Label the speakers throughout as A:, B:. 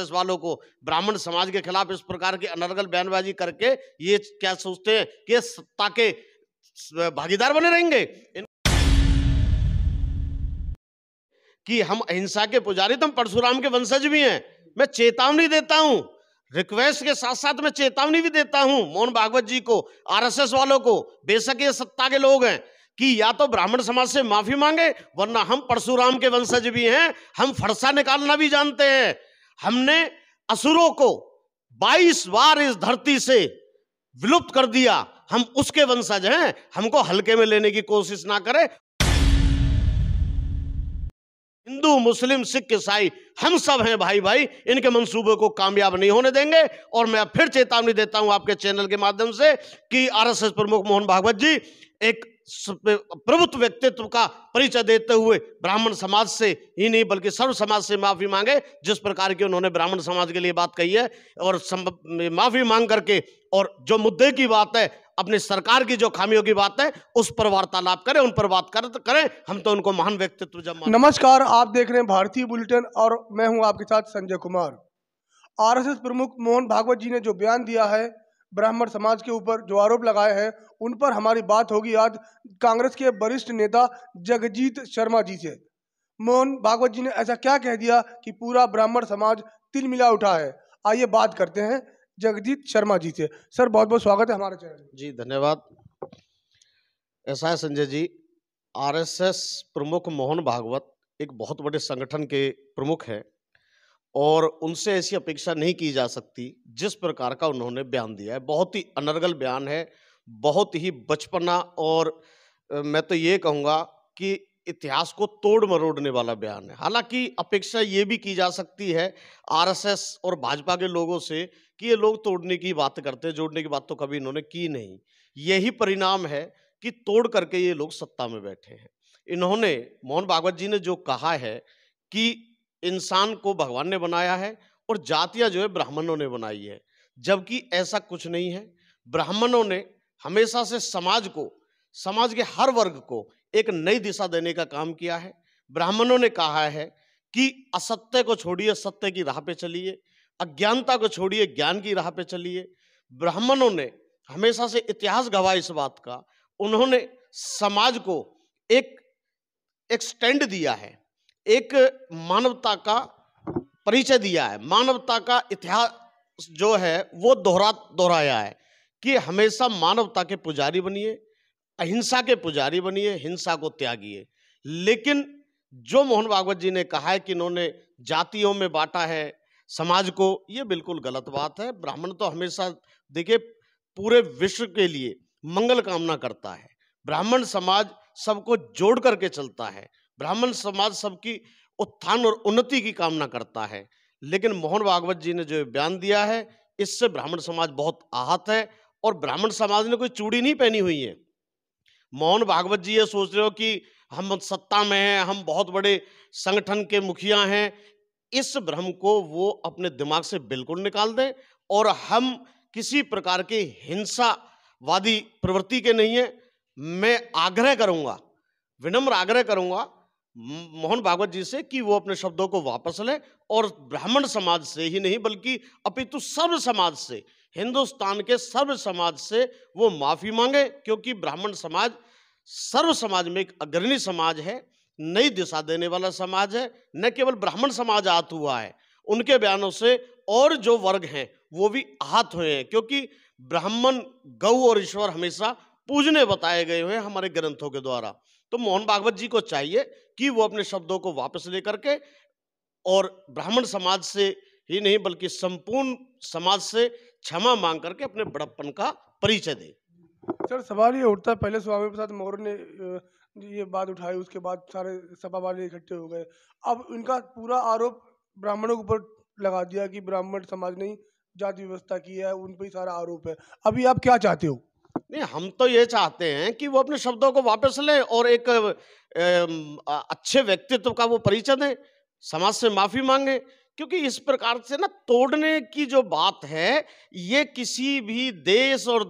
A: RSS वालों को ब्राह्मण समाज के खिलाफ इस प्रकार की अनर्गल बयानबाजी करके ये क्या सोचते हैं कि सत्ता के भागीदार बने रहेंगे कि हम अहिंसा के पुजारी तो हम परशुराम के वंशज भी हैं मैं चेतावनी देता हूं रिक्वेस्ट के साथ साथ मैं चेतावनी भी देता हूं मोहन भागवत जी को आरएसएस वालों को बेशक ये सत्ता के लोग हैं कि या तो ब्राह्मण समाज से माफी मांगे वरना हम परशुराम के वंशज भी हैं हम फरसा निकालना भी जानते हैं हमने असुरों को 22 बार इस धरती से विलुप्त कर दिया हम उसके वंशज हैं हमको हल्के में लेने की कोशिश ना करें हिंदू मुस्लिम सिख ईसाई हम सब हैं भाई भाई इनके मंसूबे को कामयाब नहीं होने देंगे और मैं फिर चेतावनी देता हूं आपके चैनल के माध्यम से कि आरएसएस प्रमुख मोहन भागवत जी एक प्रभुत्व व्यक्तित्व का परिचय देते हुए ब्राह्मण समाज से ही नहीं बल्कि सर्व समाज से माफ़ी मांगे जिस प्रकार की उन्होंने ब्राह्मण समाज के लिए बात कही है और माफ़ी मांग करके और जो मुद्दे की बात है अपने सरकार की जो खामियों की बात है उस पर वार्तालाप करें उन पर बात करें करें हम तो उनको महान व्यक्तित्व जब नमस्कार
B: आप देख रहे हैं भारतीय बुलेटिन और मैं हूं आपके साथ संजय कुमार आर प्रमुख मोहन भागवत जी ने जो बयान दिया है ब्राह्मण समाज के ऊपर जो आरोप लगाए हैं उन पर हमारी बात होगी आज कांग्रेस के वरिष्ठ नेता जगजीत शर्मा जी से मोहन भागवत जी ने ऐसा क्या कह दिया कि पूरा ब्राह्मण समाज तिल मिला उठा है आइए बात करते हैं जगजीत शर्मा जी से सर बहुत बहुत स्वागत है हमारे चैनल
A: जी धन्यवाद ऐसा है संजय जी आरएसएस प्रमुख मोहन भागवत एक बहुत बड़े संगठन के प्रमुख हैं और उनसे ऐसी अपेक्षा नहीं की जा सकती जिस प्रकार का उन्होंने बयान दिया है बहुत ही अनर्गल बयान है बहुत ही बचपना और मैं तो ये कहूँगा कि इतिहास को तोड़ मरोड़ने वाला बयान है हालांकि अपेक्षा ये भी की जा सकती है आरएसएस और भाजपा के लोगों से कि ये लोग तोड़ने की बात करते हैं जोड़ने की बात तो कभी इन्होंने की नहीं यही परिणाम है कि तोड़ करके ये लोग सत्ता में बैठे हैं इन्होंने मोहन भागवत जी ने जो कहा है कि इंसान को भगवान ने बनाया है और जातियाँ जो है ब्राह्मणों ने बनाई है जबकि ऐसा कुछ नहीं है ब्राह्मणों ने हमेशा से समाज को समाज के हर वर्ग को एक नई दिशा देने का काम किया है ब्राह्मणों ने कहा है कि असत्य को छोड़िए सत्य की राह पे चलिए अज्ञानता को छोड़िए ज्ञान की राह पे चलिए ब्राह्मणों ने हमेशा से इतिहास गवाह इस बात का उन्होंने समाज को एक एक स्टैंड दिया है एक मानवता का परिचय दिया है मानवता का इतिहास जो है वो दोहरा दोहराया है कि हमेशा मानवता के पुजारी बनिए अहिंसा के पुजारी बनिए हिंसा को त्यागिए लेकिन जो मोहन भागवत जी ने कहा है कि इन्होंने जातियों में बांटा है समाज को ये बिल्कुल गलत बात है ब्राह्मण तो हमेशा देखिए पूरे विश्व के लिए मंगल कामना करता है ब्राह्मण समाज सबको जोड़ करके चलता है ब्राह्मण समाज सबकी उत्थान और उन्नति की कामना करता है लेकिन मोहन भागवत जी ने जो बयान दिया है इससे ब्राह्मण समाज बहुत आहत है और ब्राह्मण समाज ने कोई चूड़ी नहीं पहनी हुई है मोहन भागवत जी ये सोच रहे हो कि हम सत्ता में हैं हम बहुत बड़े संगठन के मुखिया हैं इस भ्रम को वो अपने दिमाग से बिल्कुल निकाल दें और हम किसी प्रकार के हिंसावादी प्रवृत्ति के नहीं हैं मैं आग्रह करूंगा विनम्र आग्रह करूंगा मोहन भागवत जी से कि वो अपने शब्दों को वापस लें और ब्राह्मण समाज से ही नहीं बल्कि अपितु सर्व समाज से हिंदुस्तान के सर्व समाज से वो माफ़ी मांगे क्योंकि ब्राह्मण समाज सर्व समाज में एक अग्रणी समाज है नई दिशा देने वाला समाज है न केवल ब्राह्मण समाज आहत हुआ है उनके बयानों से और जो वर्ग हैं वो भी आहत हुए हैं क्योंकि ब्राह्मण गौ और ईश्वर हमेशा पूजने बताए गए हुए हैं हमारे ग्रंथों के द्वारा तो मोहन भागवत जी को चाहिए कि वो अपने शब्दों को वापस लेकर के और ब्राह्मण समाज से ही नहीं बल्कि संपूर्ण समाज से क्षमा मांग करके अपने बड़प्पन का
B: परिचय दे सर सवाल ये उठता है पहले स्वामी प्रसाद मौर्य ने ये बात उठाई उसके बाद सारे सपा वाले इकट्ठे हो गए अब इनका पूरा आरोप ब्राह्मणों के ऊपर लगा दिया कि ब्राह्मण समाज ने जाति व्यवस्था की है उन पर ही सारा आरोप है अभी आप क्या चाहते हो नहीं हम तो ये चाहते हैं कि वो अपने शब्दों को वापस लें और एक
A: अच्छे व्यक्तित्व का वो परिचय दें समाज से माफ़ी मांगे क्योंकि इस प्रकार से ना तोड़ने की जो बात है ये किसी भी देश और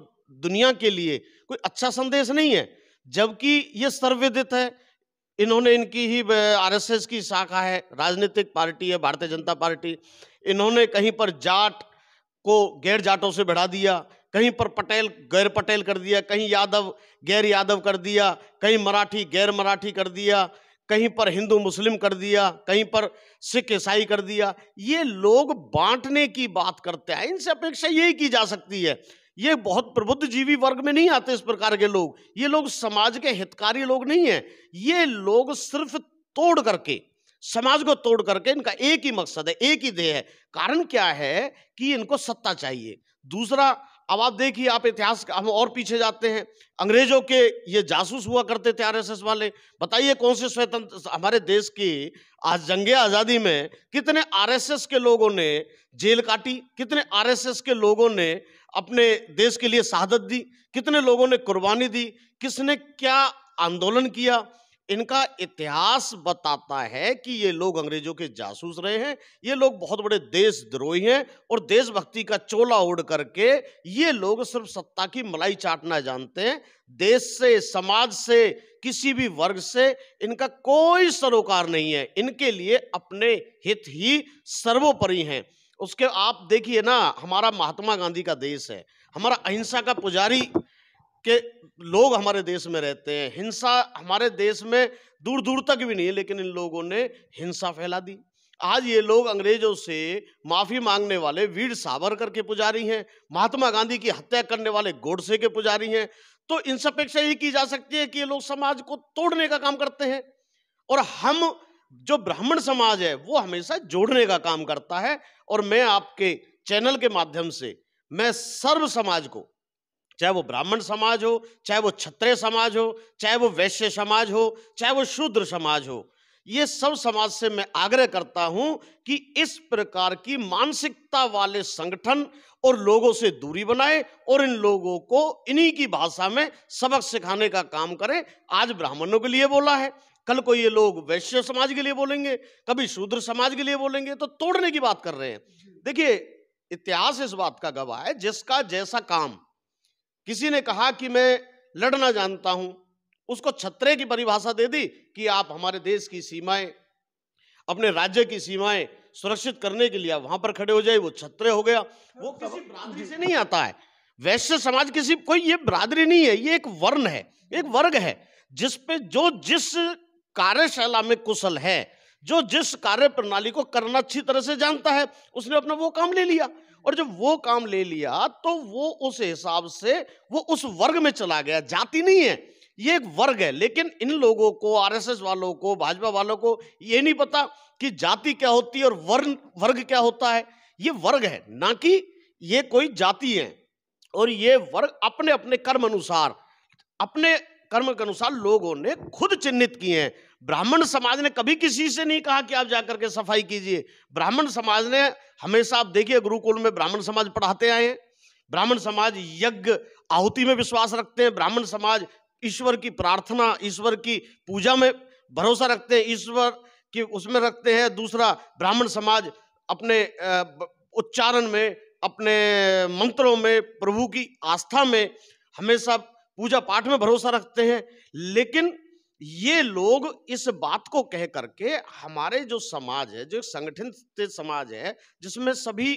A: दुनिया के लिए कोई अच्छा संदेश नहीं है जबकि ये सर्वविदित है इन्होंने इनकी ही आरएसएस की शाखा है राजनीतिक पार्टी है भारतीय जनता पार्टी इन्होंने कहीं पर जाट को गैर जाटों से बढ़ा दिया कहीं पर पटेल गैर पटेल कर दिया कहीं यादव गैर यादव कर दिया कहीं मराठी गैर मराठी कर दिया कहीं पर हिंदू मुस्लिम कर दिया कहीं पर सिख ईसाई कर दिया ये लोग बांटने की बात करते हैं इनसे अपेक्षा यही की जा सकती है ये बहुत प्रबुद्ध जीवी वर्ग में नहीं आते इस प्रकार के लोग ये लोग समाज के हितकारी लोग नहीं हैं ये लोग सिर्फ तोड़ करके समाज को तोड़ करके इनका एक ही मकसद है एक ही देह है कारण क्या है कि इनको सत्ता चाहिए दूसरा अब आप देखिए आप इतिहास हम और पीछे जाते हैं अंग्रेजों के ये जासूस हुआ करते थे आरएसएस वाले बताइए कौन से स्वतंत्र हमारे देश की आज जंगे आज़ादी में कितने आरएसएस के लोगों ने जेल काटी कितने आरएसएस के लोगों ने अपने देश के लिए शहादत दी कितने लोगों ने कुर्बानी दी किसने क्या आंदोलन किया इनका इतिहास बताता है कि ये लोग अंग्रेजों के जासूस रहे हैं ये लोग बहुत बड़े देशद्रोही हैं और देशभक्ति का चोला उड़ करके ये लोग सिर्फ सत्ता की मलाई चाटना जानते हैं देश से समाज से किसी भी वर्ग से इनका कोई सरोकार नहीं है इनके लिए अपने हित ही सर्वोपरि हैं उसके आप देखिए ना हमारा महात्मा गांधी का देश है हमारा अहिंसा का पुजारी के लोग हमारे देश में रहते हैं हिंसा हमारे देश में दूर दूर तक भी नहीं है लेकिन इन लोगों ने हिंसा फैला दी आज ये लोग अंग्रेजों से माफ़ी मांगने वाले वीर सावरकर के पुजारी हैं महात्मा गांधी की हत्या करने वाले गोडसे के पुजारी हैं तो इन सब अपेक्षा यही की जा सकती है कि ये लोग समाज को तोड़ने का काम करते हैं और हम जो ब्राह्मण समाज है वो हमेशा जोड़ने का काम करता है और मैं आपके चैनल के माध्यम से मैं सर्व समाज को चाहे वो ब्राह्मण समाज हो चाहे वो क्षत्रिय समाज हो चाहे वो वैश्य समाज हो चाहे वो शूद्र समाज हो ये सब समाज से मैं आग्रह करता हूं कि इस प्रकार की मानसिकता वाले संगठन और लोगों से दूरी बनाए और इन लोगों को इन्हीं की भाषा में सबक सिखाने का काम करें आज ब्राह्मणों के लिए बोला है कल को ये लोग वैश्य समाज के लिए बोलेंगे कभी शूद्र समाज के लिए बोलेंगे तो तोड़ने की बात कर रहे हैं देखिए इतिहास इस बात का गवाह है जिसका जैसा काम किसी ने कहा कि मैं लड़ना जानता हूं उसको छत्रे की परिभाषा दे दी कि आप हमारे देश की सीमाएं अपने राज्य की सीमाएं सुरक्षित करने के लिए वहां पर खड़े हो जाए वो छत्रे हो गया वो किसी बरादरी से नहीं आता है वैश्य समाज किसी कोई ये बरादरी नहीं है ये एक वर्ण है एक वर्ग है जिस पे जो जिस कार्यशाला में कुशल है जो जिस कार्य प्रणाली को करना अच्छी तरह से जानता है उसने अपना वो काम ले लिया और जब वो काम ले लिया तो वो उस हिसाब से वो उस वर्ग में चला गया जाति नहीं है ये एक वर्ग है लेकिन इन लोगों को आरएसएस वालों को भाजपा वालों को ये नहीं पता कि जाति क्या होती है और वर्ण वर्ग क्या होता है ये वर्ग है ना कि ये कोई जाति है और ये वर्ग अपने अपने कर्म अनुसार अपने कर्म के अनुसार लोगों ने खुद चिन्हित किए हैं ब्राह्मण समाज ने कभी किसी से नहीं कहा कि आप जाकर के सफाई कीजिए ब्राह्मण समाज ने हमेशा आप देखिए गुरुकुल में ब्राह्मण समाज पढ़ाते आए हैं ब्राह्मण समाज यज्ञ आहुति में विश्वास रखते हैं ब्राह्मण समाज ईश्वर की प्रार्थना ईश्वर की पूजा में भरोसा रखते हैं ईश्वर की उसमें रखते हैं दूसरा ब्राह्मण समाज अपने उच्चारण में अपने मंत्रों में प्रभु की आस्था में हमेशा पूजा पाठ में भरोसा रखते हैं लेकिन ये लोग इस बात को कह करके हमारे जो समाज है जो संगठित समाज है जिसमें सभी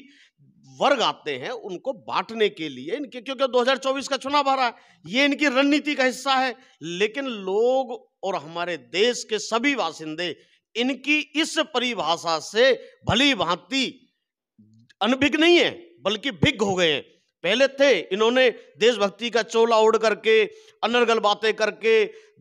A: वर्ग आते हैं उनको बांटने के लिए इनके क्योंकि 2024 का चुनाव आ रहा है ये इनकी रणनीति का हिस्सा है लेकिन लोग और हमारे देश के सभी वासिंदे इनकी इस परिभाषा से भली भांति अनभिज्ञ नहीं है बल्कि भिग हो गए हैं पहले थे इन्होंने देशभक्ति का चोला ओढ़ करके अनर्गल बातें करके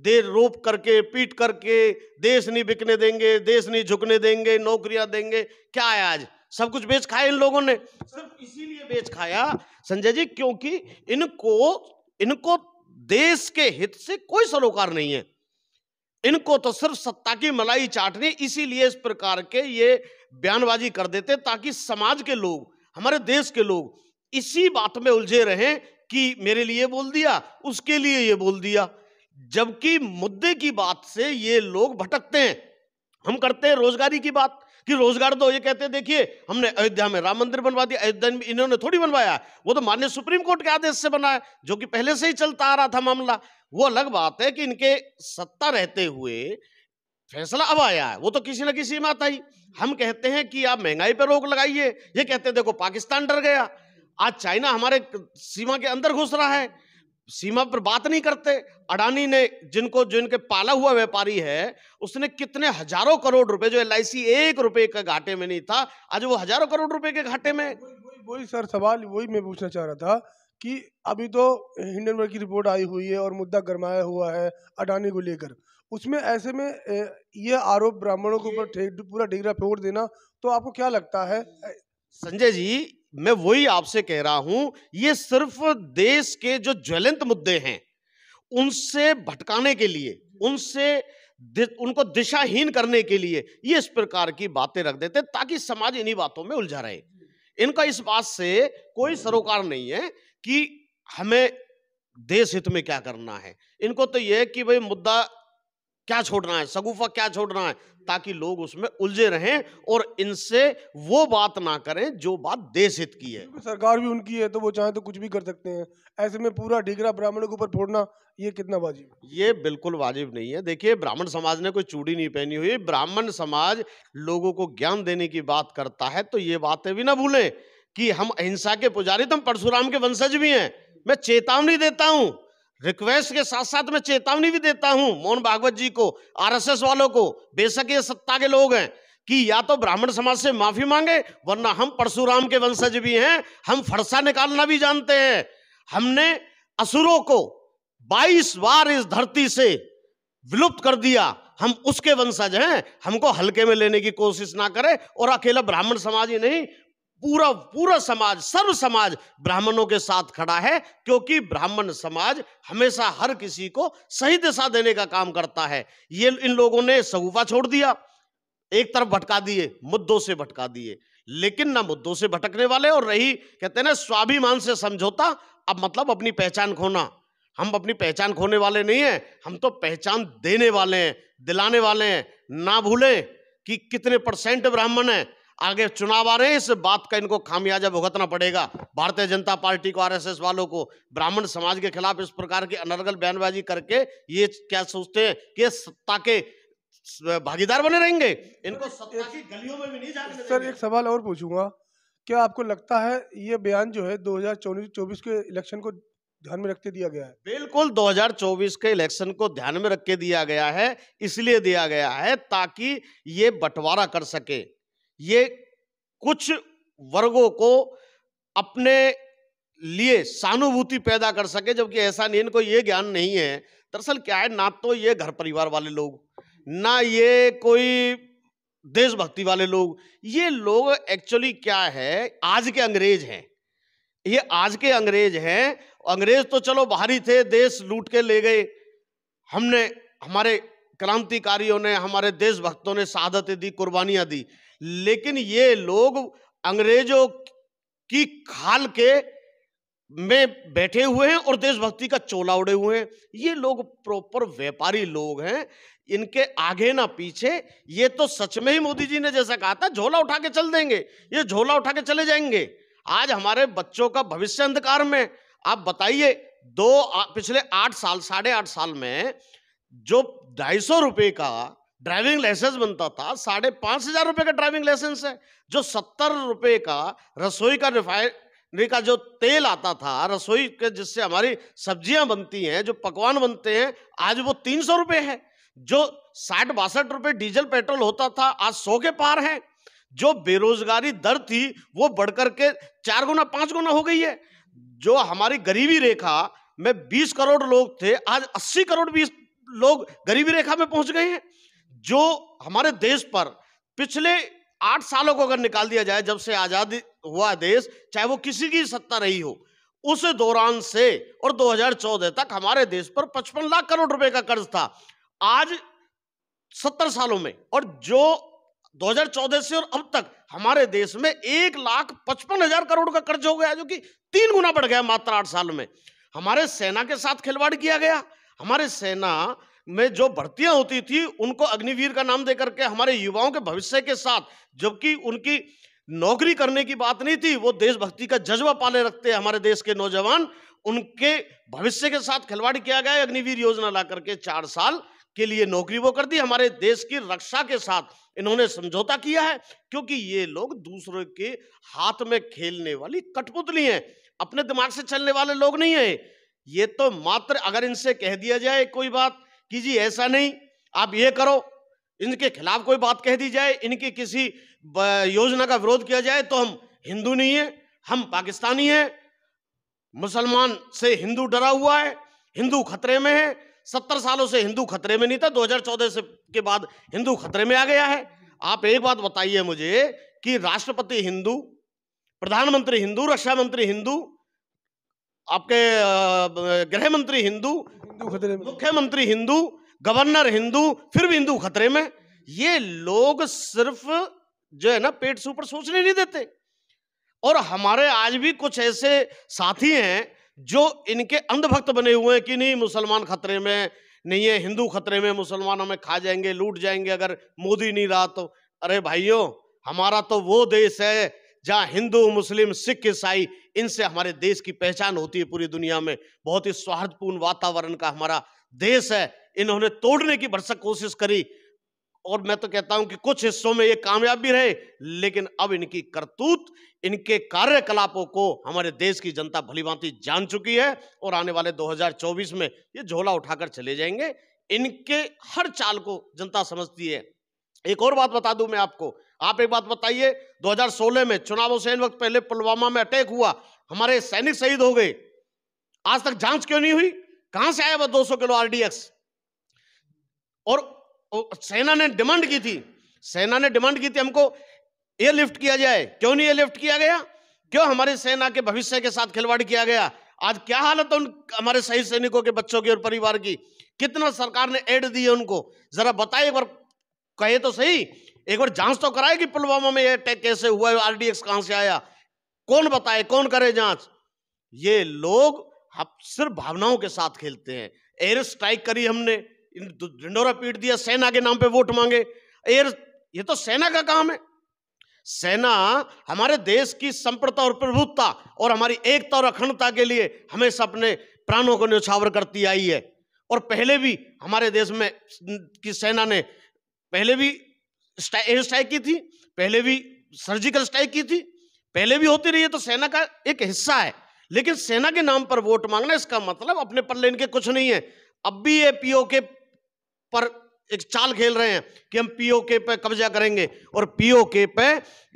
A: देर रोप करके पीट करके देश नहीं बिकने देंगे देश नहीं झुकने देंगे नौकरियां देंगे क्या है आज सब कुछ बेच खाया इन लोगों ने सिर्फ इसीलिए बेच खाया संजय जी क्योंकि इनको इनको देश के हित से कोई सरोकार नहीं है इनको तो सिर्फ सत्ता की मलाई चाटनी इसीलिए इस प्रकार के ये बयानबाजी कर देते ताकि समाज के लोग हमारे देश के लोग इसी बात में उलझे रहे कि मेरे लिए बोल दिया उसके लिए ये बोल दिया जबकि मुद्दे की बात से ये लोग भटकते हैं हम करते हैं रोजगारी की बात कि रोजगार दो ये कहते हैं देखिए हमने अयोध्या में राम मंदिर बनवा दिया अयोध्या में इन्होंने थोड़ी बनवाया वो तो मान्य सुप्रीम कोर्ट के आदेश से बनाया जो कि पहले से ही चलता आ रहा था मामला वो अलग बात है कि इनके सत्ता रहते हुए फैसला अब आया है वो तो किसी ना किसी में आता ही हम कहते हैं कि आप महंगाई पर रोक लगाइए ये कहते हैं देखो पाकिस्तान डर गया आज चाइना हमारे सीमा के अंदर घुस रहा है सीमा पर बात नहीं करते अडानी ने जिनको जिनके पाला हुआ व्यापारी है उसने कितने हजारों करोड़ रुपए जो एल एक रुपए के घाटे में नहीं था आज वो हजारों करोड़ रुपए के घाटे में
B: वही सर सवाल वही मैं पूछना चाह रहा था कि अभी तो हिंडनबर्ग की रिपोर्ट आई हुई है और मुद्दा गरमाया हुआ है अडानी को लेकर उसमें ऐसे में ये आरोप ब्राह्मणों के ऊपर पूरा डेगरा फोड़ देना तो आपको क्या लगता है संजय जी मैं वही आपसे कह रहा हूं ये सिर्फ देश के जो
A: ज्वलंत मुद्दे हैं उनसे भटकाने के लिए उनसे उनको दिशाहीन करने के लिए ये इस प्रकार की बातें रख देते ताकि समाज इन्हीं बातों में उलझा रहे इनका इस बात से कोई सरोकार नहीं है कि हमें देश हित में क्या करना है इनको तो यह है कि भाई मुद्दा क्या छोड़ना है सगुफा क्या छोड़ना है ताकि लोग उसमें उलझे रहें और इनसे वो बात ना
B: करें जो बात
A: देश हित की है
B: सरकार भी उनकी है तो वो चाहे तो कुछ भी कर सकते हैं ऐसे में पूरा ढीगरा ब्राह्मणों के ऊपर फोड़ना ये कितना वाजिब
A: ये बिल्कुल वाजिब नहीं है देखिए ब्राह्मण समाज ने कोई चूड़ी नहीं पहनी हुई ब्राह्मण समाज लोगों को ज्ञान देने की बात करता है तो ये बातें भी ना भूलें कि हम अहिंसा के पुजारी तो हम परशुराम के वंशज भी हैं मैं चेतावनी देता हूँ रिक्वेस्ट के साथ साथ मैं चेतावनी भी देता हूं मोहन भागवत जी को आरएसएस वालों को बेशक ये सत्ता के लोग हैं कि या तो ब्राह्मण समाज से माफी मांगे वरना हम परशुराम के वंशज भी हैं हम फरसा निकालना भी जानते हैं हमने असुरों को 22 बार इस धरती से विलुप्त कर दिया हम उसके वंशज हैं हमको हल्के में लेने की कोशिश ना करें और अकेला ब्राह्मण समाज ही नहीं पूरा पूरा समाज सर्व समाज ब्राह्मणों के साथ खड़ा है क्योंकि ब्राह्मण समाज हमेशा हर किसी को सही दिशा देने का काम करता है ये इन लोगों ने सगुफा छोड़ दिया एक तरफ भटका दिए मुद्दों से भटका दिए लेकिन ना मुद्दों से भटकने वाले और रही कहते हैं ना स्वाभिमान से समझौता अब मतलब अपनी पहचान खोना हम अपनी पहचान खोने वाले नहीं है हम तो पहचान देने वाले हैं दिलाने वाले हैं ना भूलें कि कितने परसेंट ब्राह्मण हैं आगे चुनाव आ रहे हैं इस बात का इनको खामियाजा भुगतना पड़ेगा भारतीय जनता पार्टी को आरएसएस वालों को ब्राह्मण समाज के खिलाफ इस प्रकार की अनर्गल बयानबाजी करके ये क्या सोचते हैं कि सत्ता के
B: भागीदार बने रहेंगे इनको
A: सत्ता की गलियों में भी नहीं जाने सर एक सवाल
B: और पूछूंगा क्या आपको लगता है ये बयान जो है दो हजार के इलेक्शन को ध्यान में रखते दिया गया है
A: बिल्कुल 2024 के इलेक्शन को ध्यान में रख के दिया गया है इसलिए दिया गया है ताकि ये बंटवारा कर सके ये कुछ वर्गों को अपने लिए सहानुभूति पैदा कर सके जबकि ऐसा नहीं इनको ये ज्ञान नहीं है दरअसल क्या है ना तो ये घर परिवार वाले लोग ना ये कोई देशभक्ति वाले लोग ये लोग एक्चुअली क्या है आज के अंग्रेज हैं ये आज के अंग्रेज हैं अंग्रेज तो चलो बाहरी थे देश लूट के ले गए हमने हमारे क्रांतिकारियों ने हमारे देशभक्तों ने शहादतें दी कुर्बानियां दी लेकिन ये लोग अंग्रेजों की खाल के में बैठे हुए हैं और देशभक्ति का चोला उड़े हुए हैं ये लोग प्रॉपर व्यापारी लोग हैं इनके आगे ना पीछे ये तो सच में ही मोदी जी ने जैसा कहा था झोला उठा के चल देंगे ये झोला उठा के चले जाएंगे आज हमारे बच्चों का भविष्य अंधकार में आप बताइए दो आ, पिछले आठ साल साढ़े आठ साल में जो ढाई सौ रुपये का ड्राइविंग लाइसेंस बनता था साढ़े पांच हजार रुपए का ड्राइविंग लाइसेंस है जो सत्तर रुपए का रसोई का रिफाइनरी का जो तेल आता था रसोई के जिससे हमारी सब्जियां बनती हैं जो पकवान बनते हैं आज वो तीन सौ रुपए है जो साठ बासठ रुपए डीजल पेट्रोल होता था आज सौ के पार है जो बेरोजगारी दर थी वो बढ़कर के चार गुना पांच गुना हो गई है जो हमारी गरीबी रेखा में बीस करोड़ लोग थे आज अस्सी करोड़ बीस लोग गरीबी रेखा में पहुंच गए हैं जो हमारे देश पर पिछले आठ सालों को अगर निकाल दिया जाए जब से आज़ाद हुआ देश चाहे वो किसी की सत्ता रही हो उस दौरान से और 2014 तक हमारे देश पर 55 लाख करोड़ रुपए का कर्ज था आज 70 सालों में और जो 2014 से और अब तक हमारे देश में एक लाख पचपन हजार करोड़ का कर्ज हो गया जो कि तीन गुना बढ़ गया मात्र आठ साल में हमारे सेना के साथ खिलवाड़ किया गया हमारे सेना में जो भर्तियां होती थी उनको अग्निवीर का नाम देकर के हमारे युवाओं के भविष्य के साथ जबकि उनकी नौकरी करने की बात नहीं थी वो देशभक्ति का जज्बा पाले रखते हैं हमारे देश के नौजवान उनके भविष्य के साथ खिलवाड़ किया गया अग्निवीर योजना ला करके चार साल के लिए नौकरी वो कर दी हमारे देश की रक्षा के साथ इन्होंने समझौता किया है क्योंकि ये लोग दूसरों के हाथ में खेलने वाली कठपुतली हैं अपने दिमाग से चलने वाले लोग नहीं है ये तो मात्र अगर इनसे कह दिया जाए कोई बात कि जी ऐसा नहीं आप ये करो इनके खिलाफ कोई बात कह दी जाए इनकी किसी योजना का विरोध किया जाए तो हम हिंदू नहीं है हम पाकिस्तानी हैं मुसलमान से हिंदू डरा हुआ है हिंदू खतरे में है सत्तर सालों से हिंदू खतरे में नहीं था दो से के बाद हिंदू खतरे में आ गया है आप एक बात बताइए मुझे कि राष्ट्रपति हिंदू प्रधानमंत्री हिंदू रक्षा मंत्री हिंदू आपके गृह मंत्री हिंदू हिंदू खतरे में मुख्यमंत्री हिंदू गवर्नर हिंदू फिर भी हिंदू खतरे में ये लोग सिर्फ जो है ना पेट से ऊपर सोचने नहीं देते और हमारे आज भी कुछ ऐसे साथी हैं जो इनके अंधभक्त बने हुए हैं कि नहीं मुसलमान खतरे में नहीं है हिंदू खतरे में मुसलमान हमें खा जाएंगे लूट जाएंगे अगर मोदी नहीं रहा तो अरे भाइयों हमारा तो वो देश है जहाँ हिंदू मुस्लिम सिख ईसाई इनसे हमारे देश की पहचान होती है पूरी दुनिया में बहुत ही सौहार्दपूर्ण वातावरण का हमारा देश है इन्होंने तोड़ने की भरसक कोशिश करी और मैं तो कहता हूं कि कुछ हिस्सों में ये कामयाब भी रहे लेकिन अब इनकी करतूत इनके कार्यकलापों को हमारे देश की जनता भलीभांति जान चुकी है और आने वाले 2024 में ये झोला उठाकर चले जाएंगे इनके हर चाल को जनता समझती है एक और बात बता दूं मैं आपको आप एक बात बताइए 2016 में चुनावों से वक्त पहले पुलवामा में अटैक हुआ हमारे सैनिक शहीद हो गए आज तक जांच क्यों नहीं हुई कहां से आया वह 200 किलो आरडीएक्स और सेना ने डिमांड की थी सेना ने डिमांड की थी हमको एयरलिफ्ट किया जाए क्यों नहीं एयरलिफ्ट किया गया क्यों हमारे सेना के भविष्य के साथ खिलवाड़ किया गया आज क्या हालत है उन हमारे शहीद सैनिकों के बच्चों की और परिवार की कितना सरकार ने एड दी है उनको जरा बताइए एक बार कहे तो सही एक बार जांच तो कराए कि पुलवामा में ये अटैक कैसे हुआ है आरडीएक्स कहां से आया कौन बताए कौन करे जांच ये लोग सिर्फ भावनाओं के साथ खेलते हैं एयर स्ट्राइक करी हमने ढिंडोरा पीट दिया सेना के नाम पे वोट मांगे एयर ये तो सेना का काम है सेना हमारे देश की संप्रता और प्रभुता और हमारी एकता और अखंडता के लिए हमेशा अपने प्राणों को न्यौछावर करती आई है और पहले भी हमारे देश में की सेना ने पहले भी एयर स्ट्राइक की थी पहले भी सर्जिकल स्ट्राइक की थी पहले भी होती रही है तो सेना का एक हिस्सा है लेकिन सेना के नाम पर वोट मांगना इसका मतलब अपने पल्ले इनके कुछ नहीं है अब भी ये पीओके पर एक चाल खेल रहे हैं कि हम पीओके पे कब्जा करेंगे और पीओके पे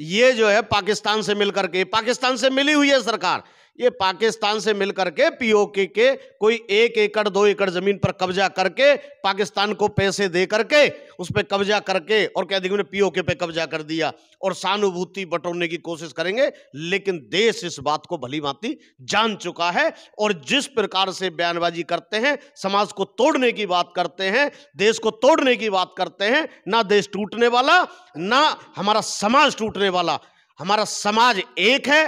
A: ये जो है पाकिस्तान से मिलकर के पाकिस्तान से मिली हुई है सरकार ये पाकिस्तान से मिलकर के पीओके के कोई एक एकड़ दो एकड़ जमीन पर कब्जा करके पाकिस्तान को पैसे दे करके उस पर कब्जा करके और कह देंगे पीओके पे कब्जा कर दिया और सहानुभूति बटोरने की कोशिश करेंगे लेकिन देश इस बात को भली भांति जान चुका है और जिस प्रकार से बयानबाजी करते हैं समाज को तोड़ने की बात करते हैं देश को तोड़ने की बात करते हैं ना देश टूटने वाला ना हमारा समाज टूटने वाला हमारा समाज एक है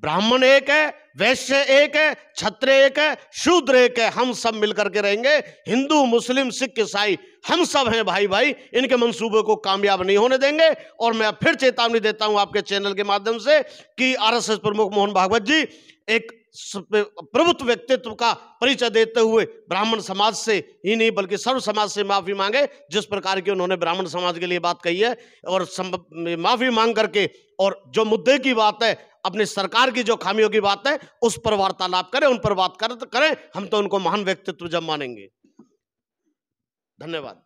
A: ब्राह्मण एक है वैश्य एक है छत्र एक है शूद्र एक है हम सब मिलकर के रहेंगे हिंदू मुस्लिम सिख ईसाई हम सब हैं भाई भाई इनके मंसूबे को कामयाब नहीं होने देंगे और मैं फिर चेतावनी देता हूं आपके चैनल के माध्यम से कि आरएसएस प्रमुख मोहन भागवत जी एक प्रभुत्व व्यक्तित्व का परिचय देते हुए ब्राह्मण समाज से ही नहीं बल्कि सर्व समाज से माफ़ी मांगे जिस प्रकार की उन्होंने ब्राह्मण समाज के लिए बात कही है और माफ़ी मांग करके और जो मुद्दे की बात है अपनी सरकार की जो खामियों की बात है उस पर वार्तालाप करें उन पर बात करें हम तो उनको महान व्यक्तित्व जब मानेंगे धन्यवाद